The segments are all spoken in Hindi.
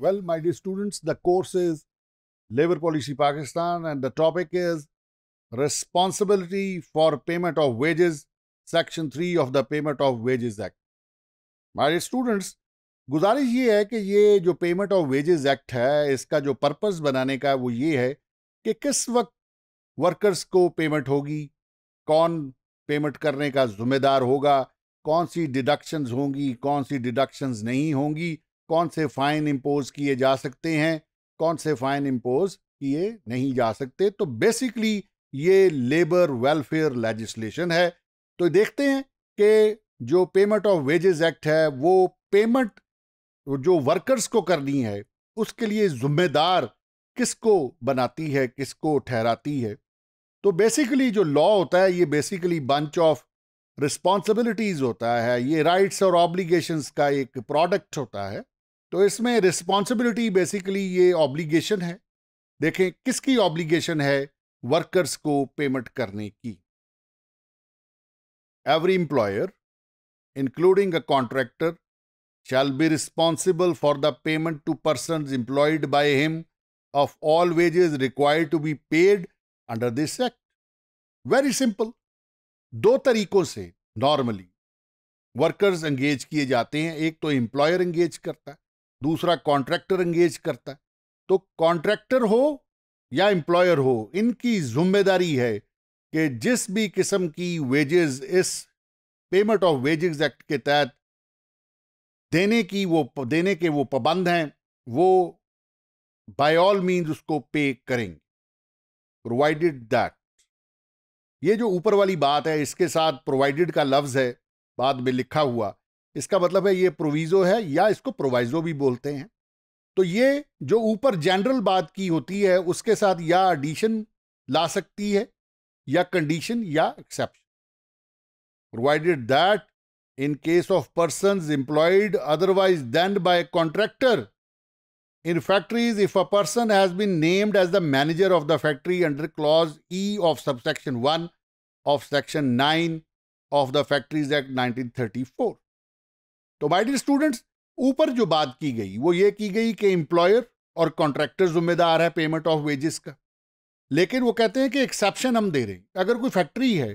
Well, my dear students, the course is Labor Policy Pakistan and the topic is Responsibility for Payment of Wages, Section 3 of the Payment of Wages Act. My dear students, गुजारिश ये है कि ये जो पेमेंट ऑफ वेजेस एक्ट है इसका जो पर्पस बनाने का वो ये है कि किस वक्त वर्कर्स को पेमेंट होगी कौन पेमेंट करने का जिम्मेदार होगा कौन सी डिडक्शंस होंगी कौन सी डिडक्शंस नहीं होंगी कौन से फाइन इम्पोज किए जा सकते हैं कौन से फाइन इम्पोज किए नहीं जा सकते तो बेसिकली ये लेबर वेलफेयर लेजिस्लेशन है तो देखते हैं कि जो पेमेंट ऑफ वेजेस एक्ट है वो पेमेंट जो वर्कर्स को करनी है उसके लिए जिम्मेदार किसको बनाती है किसको ठहराती है तो बेसिकली जो लॉ होता है ये बेसिकली बंच ऑफ रिस्पॉन्सिबिलिटीज़ होता है ये राइट्स और ऑब्लिगेशंस का एक प्रोडक्ट होता है तो इसमें रिस्पॉन्सिबिलिटी बेसिकली ये ऑब्लिगेशन है देखें किसकी ऑब्लीगेशन है वर्कर्स को पेमेंट करने की every employer including a contractor shall be responsible for the payment to person employed by him of all wage is required to be paid under this act very simple दो तरीकों से नॉर्मली वर्कर्स एंगेज किए जाते हैं एक तो एम्प्लॉयर एंगेज करता है दूसरा कॉन्ट्रैक्टर एंगेज करता है तो कॉन्ट्रैक्टर हो या एम्प्लॉयर हो इनकी जिम्मेदारी है कि जिस भी किस्म की वेजेस इस पेमेंट ऑफ वेजेस एक्ट के तहत देने की वो देने के वो पाबंद हैं वो बाय ऑल मीन्स उसको पे करेंगे प्रोवाइडेड दैट ये जो ऊपर वाली बात है इसके साथ प्रोवाइडेड का लफ्ज है बाद में लिखा हुआ इसका मतलब है ये प्रोविजो है या इसको प्रोवाइजो भी बोलते हैं तो ये जो ऊपर जनरल बात की होती है उसके साथ या एडिशन ला सकती है या कंडीशन या exception provided that in case of person employed otherwise than by contractor in factories if a person has been named as the manager of the factory under clause E of subsection one of section nine of the factories act nineteen thirty four तो माइडियर स्टूडेंट्स ऊपर जो बात की गई वो ये की गई कि एम्प्लॉयर और कॉन्ट्रैक्टर जिम्मेदार है पेमेंट ऑफ वेजेस का लेकिन वो कहते हैं कि एक्सेप्शन हम दे रहे हैं अगर कोई फैक्ट्री है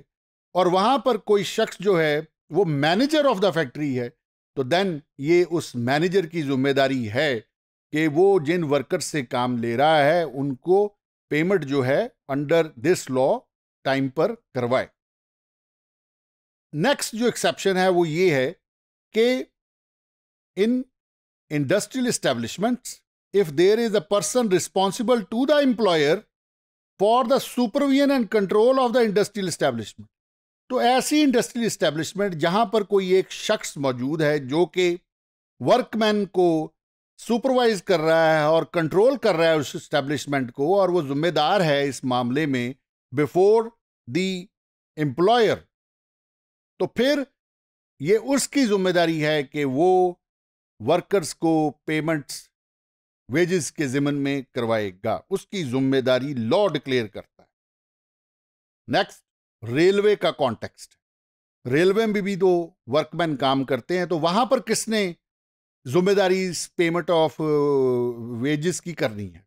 और वहां पर कोई शख्स जो है वो मैनेजर ऑफ द फैक्ट्री है तो देन ये उस मैनेजर की जिम्मेदारी है कि वो जिन वर्कर्स से काम ले रहा है उनको पेमेंट जो है अंडर दिस लॉ टाइम पर करवाए नेक्स्ट जो एक्सेप्शन है वो ये है कि in industrial establishments if there is a person responsible to the employer for the supervision and control of the industrial establishment तो ऐसी इंडस्ट्रियल इस्टेब्लिशमेंट जहां पर कोई एक शख्स मौजूद है जो कि वर्कमैन को सुपरवाइज कर रहा है और कंट्रोल कर रहा है उस इस्टेब्लिशमेंट को और वो जिम्मेदार है इस मामले में बिफोर दी एम्प्लॉयर तो फिर ये उसकी जिम्मेदारी है कि वो वर्कर्स को पेमेंट्स वेजेस के जिमन में करवाएगा उसकी जिम्मेदारी लॉ डिक्लेयर करता है नेक्स्ट रेलवे का कॉन्टेक्स्ट रेलवे में भी दो वर्कमैन काम करते हैं तो वहां पर किसने जिम्मेदारी पेमेंट ऑफ वेजेस की करनी है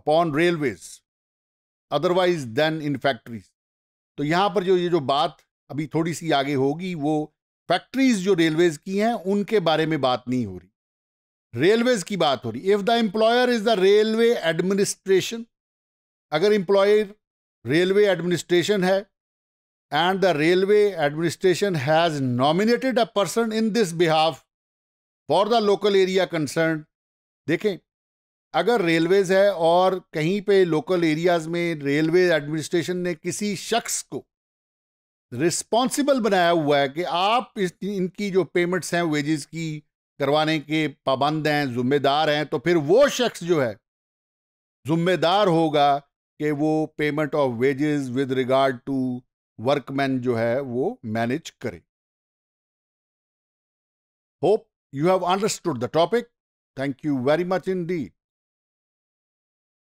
upon railways otherwise than in factories तो यहां पर जो ये जो बात अभी थोड़ी सी आगे होगी वो फैक्ट्रीज जो रेलवेज की हैं उनके बारे में बात नहीं हो रही रेलवेज की बात हो रही if the employer is the railway administration अगर एम्प्लॉयर रेलवे एडमिनिस्ट्रेशन है and the railway administration has nominated a person in this behalf for the local area concern देखें अगर रेलवेज है और कहीं पे लोकल एरियाज में रेलवे एडमिनिस्ट्रेशन ने किसी शख्स को रिस्पॉन्सिबल बनाया हुआ है कि आप इस इनकी जो पेमेंट्स हैं वेजेस की करवाने के पाबंद हैं जिम्मेदार हैं तो फिर वो शख्स जो है जिम्मेदार होगा कि वो payment of wages with regard to workman जो है वो मैनेज करे hope you have understood the topic thank you very much in deed